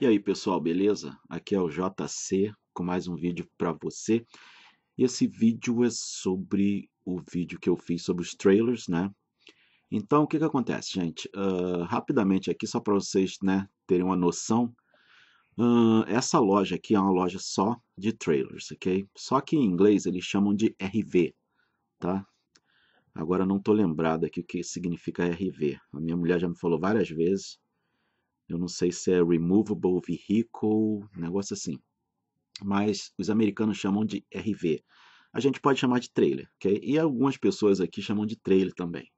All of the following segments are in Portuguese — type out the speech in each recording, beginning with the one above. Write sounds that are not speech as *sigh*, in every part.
E aí pessoal, beleza? Aqui é o JC com mais um vídeo para você. Esse vídeo é sobre o vídeo que eu fiz sobre os trailers, né? Então o que que acontece, gente? Uh, rapidamente aqui só para vocês, né, terem uma noção. Uh, essa loja aqui é uma loja só de trailers, ok? Só que em inglês eles chamam de RV, tá? Agora não tô lembrado aqui o que significa RV. A minha mulher já me falou várias vezes eu não sei se é Removable Vehicle, negócio assim. Mas os americanos chamam de RV. A gente pode chamar de trailer, ok? E algumas pessoas aqui chamam de trailer também.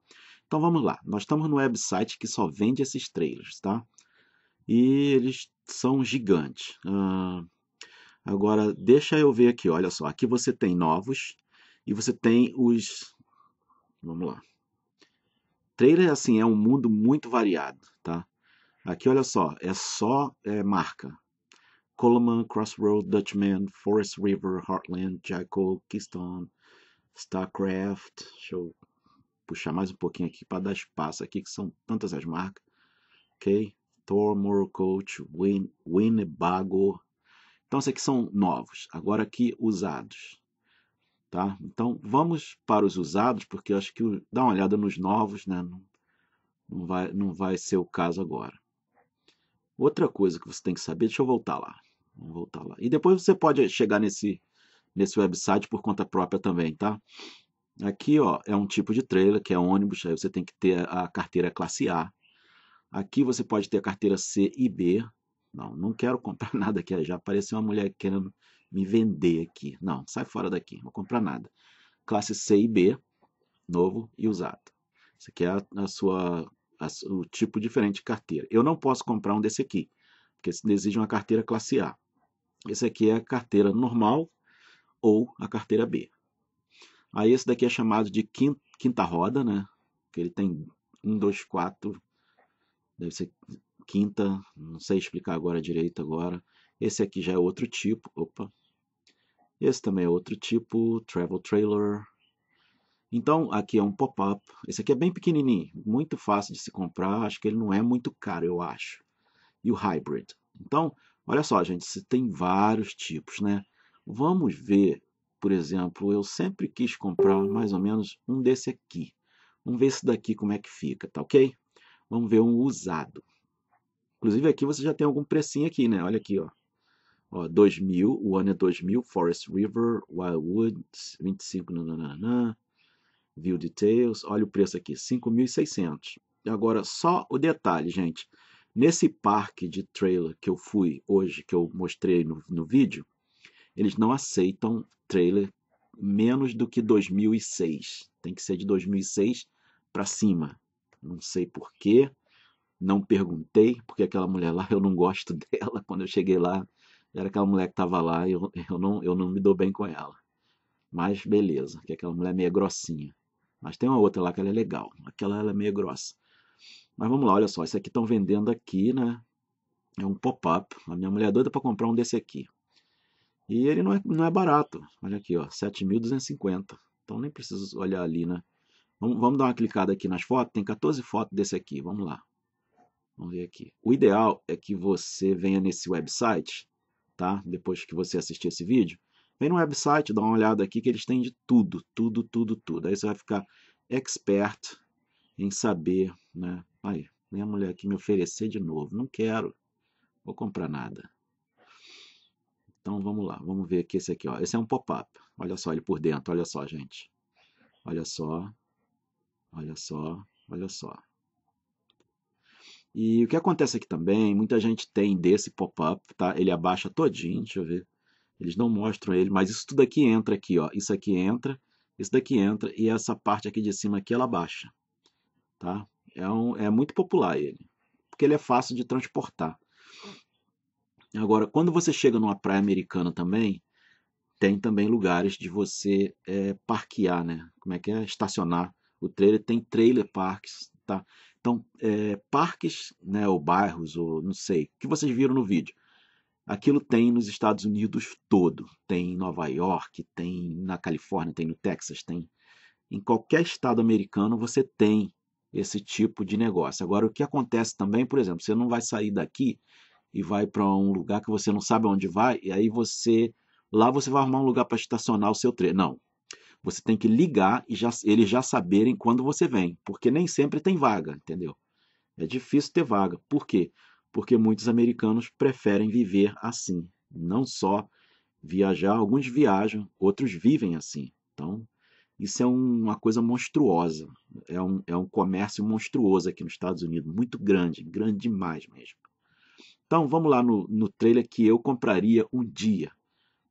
Então vamos lá. Nós estamos no website que só vende esses trailers, tá? E eles são gigantes. Ah, agora, deixa eu ver aqui. Olha só. Aqui você tem novos e você tem os. Vamos lá. Trailer, assim, é um mundo muito variado, tá? Aqui, olha só, é só é, marca. Coleman, Crossroad, Dutchman, Forest River, Heartland, Jaco, Keystone, Starcraft. Deixa eu puxar mais um pouquinho aqui para dar espaço aqui, que são tantas as marcas. Ok? Thor, Morocoach, Win, Winnebago. Então, esses aqui são novos. Agora aqui, usados. Tá? Então, vamos para os usados, porque eu acho que dá uma olhada nos novos, né? Não vai, não vai ser o caso agora. Outra coisa que você tem que saber, deixa eu voltar lá. Vamos voltar lá. E depois você pode chegar nesse, nesse website por conta própria também, tá? Aqui, ó, é um tipo de trailer, que é ônibus, aí você tem que ter a carteira classe A. Aqui você pode ter a carteira C e B. Não, não quero comprar *laughs* nada aqui. Já apareceu uma mulher querendo me vender aqui. Não, sai fora daqui, não vou comprar nada. Classe C e B, novo e usado. Isso aqui é a, a sua o tipo diferente de carteira. Eu não posso comprar um desse aqui, porque exige uma carteira classe A. Esse aqui é a carteira normal ou a carteira B. Aí esse daqui é chamado de quinta, quinta roda, né? Que ele tem um, dois, quatro, deve ser quinta, não sei explicar agora direito agora. Esse aqui já é outro tipo, opa. Esse também é outro tipo, travel trailer, então, aqui é um pop-up. Esse aqui é bem pequenininho, muito fácil de se comprar. Acho que ele não é muito caro, eu acho. E o hybrid. Então, olha só, gente, você tem vários tipos, né? Vamos ver, por exemplo, eu sempre quis comprar mais ou menos um desse aqui. Vamos ver esse daqui como é que fica, tá ok? Vamos ver um usado. Inclusive aqui você já tem algum precinho aqui, né? Olha aqui, ó. Ó, 2000, o ano é 2000, Forest River, Wildwood, 25, nananana. View Details, olha o preço aqui, 5.600. Agora, só o detalhe, gente. Nesse parque de trailer que eu fui hoje, que eu mostrei no, no vídeo, eles não aceitam trailer menos do que 2006. Tem que ser de 2006 para cima. Não sei porquê, não perguntei, porque aquela mulher lá, *laughs* eu não gosto dela. Quando eu cheguei lá, era aquela mulher que estava lá, eu, eu, não, eu não me dou bem com ela. Mas beleza, que aquela mulher é meio grossinha. Mas tem uma outra lá que ela é legal. Aquela ela é meio grossa. Mas vamos lá, olha só. esse aqui estão vendendo aqui, né? É um pop-up. A minha mulher é doida para comprar um desse aqui. E ele não é, não é barato. Olha aqui, ó. 7.250. Então nem preciso olhar ali, né? Vamos, vamos dar uma clicada aqui nas fotos. Tem 14 fotos desse aqui. Vamos lá. Vamos ver aqui. O ideal é que você venha nesse website, tá? Depois que você assistir esse vídeo Vem no website, dá uma olhada aqui que eles têm de tudo, tudo, tudo, tudo. Aí você vai ficar expert em saber, né? Aí, minha mulher aqui me oferecer de novo. Não quero. Vou comprar nada. Então vamos lá, vamos ver aqui esse aqui, ó. Esse é um pop-up. Olha só ele por dentro, olha só, gente. Olha só. Olha só, olha só. E o que acontece aqui também, muita gente tem desse pop-up, tá? Ele abaixa todinho, deixa eu ver. Eles não mostram ele, mas isso tudo aqui entra aqui, ó. Isso aqui entra, isso daqui entra e essa parte aqui de cima aqui ela baixa, tá? É, um, é muito popular ele, porque ele é fácil de transportar. Agora, quando você chega numa praia americana também, tem também lugares de você é, parquear, né? Como é que é? Estacionar o trailer. Tem trailer parks, tá? Então, é, parques, né? Ou bairros, ou não sei, que vocês viram no vídeo Aquilo tem nos Estados Unidos todo. Tem em Nova York, tem na Califórnia, tem no Texas, tem. Em qualquer estado americano você tem esse tipo de negócio. Agora, o que acontece também, por exemplo, você não vai sair daqui e vai para um lugar que você não sabe onde vai, e aí você. Lá você vai arrumar um lugar para estacionar o seu trem. Não. Você tem que ligar e já, eles já saberem quando você vem, porque nem sempre tem vaga, entendeu? É difícil ter vaga. Por quê? porque muitos americanos preferem viver assim, não só viajar, alguns viajam, outros vivem assim. Então, isso é uma coisa monstruosa, é um, é um comércio monstruoso aqui nos Estados Unidos, muito grande, grande demais mesmo. Então, vamos lá no, no trailer que eu compraria um dia.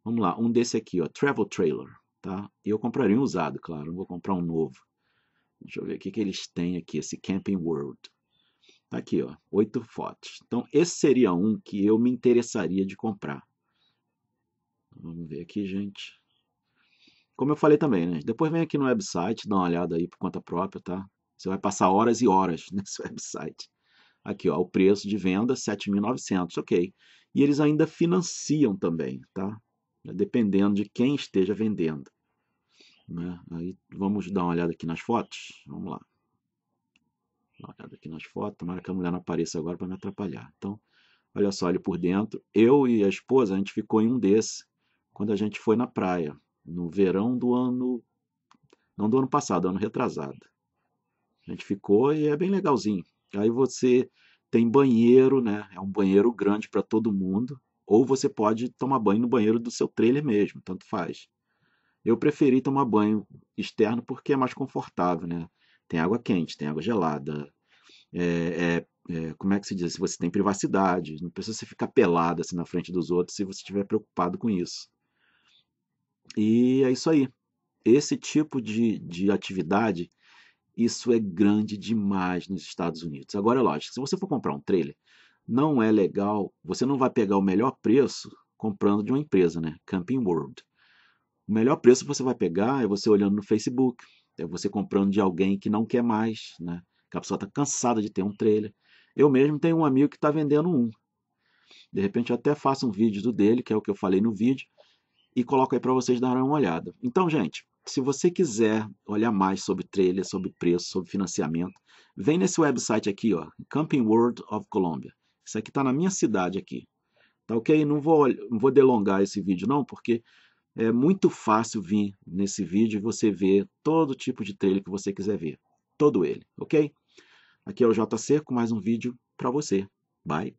Vamos lá, um desse aqui, ó, Travel Trailer, tá? Eu compraria um usado, claro, não vou comprar um novo. Deixa eu ver o que, que eles têm aqui, esse Camping World. Tá aqui, ó, oito fotos. Então, esse seria um que eu me interessaria de comprar. Vamos ver aqui, gente. Como eu falei também, né? Depois vem aqui no website, dá uma olhada aí por conta própria, tá? Você vai passar horas e horas *laughs* nesse website. Aqui, ó, o preço de venda, 7.900, ok. E eles ainda financiam também, tá? Dependendo de quem esteja vendendo. Né? Aí vamos dar uma olhada aqui nas fotos. Vamos lá. Olhada aqui nas fotos, tomara que a mulher não apareça agora para me atrapalhar. Então, olha só ali por dentro. Eu e a esposa, a gente ficou em um desse quando a gente foi na praia, no verão do ano. Não do ano passado, ano retrasado. A gente ficou e é bem legalzinho. Aí você tem banheiro, né? É um banheiro grande para todo mundo. Ou você pode tomar banho no banheiro do seu trailer mesmo, tanto faz. Eu preferi tomar banho externo porque é mais confortável, né? Tem água quente, tem água gelada. É, é, é, como é que se diz? Se você tem privacidade, não precisa você ficar pelado assim na frente dos outros se você estiver preocupado com isso. E é isso aí. Esse tipo de, de atividade, isso é grande demais nos Estados Unidos. Agora, é lógico, se você for comprar um trailer, não é legal, você não vai pegar o melhor preço comprando de uma empresa, né? Camping World. O melhor preço que você vai pegar é você olhando no Facebook, é você comprando de alguém que não quer mais, né? Que a pessoa está cansada de ter um trailer. Eu mesmo tenho um amigo que está vendendo um. De repente eu até faço um vídeo do dele, que é o que eu falei no vídeo, e coloco aí para vocês darem uma olhada. Então, gente, se você quiser olhar mais sobre trailer, sobre preço, sobre financiamento, vem nesse website aqui, ó, Camping World of Colombia. Isso aqui está na minha cidade aqui. Tá ok? Não vou, não vou delongar esse vídeo não, porque é muito fácil vir nesse vídeo e você ver todo tipo de trailer que você quiser ver. Todo ele, ok? Aqui é o JC com mais um vídeo para você. Bye!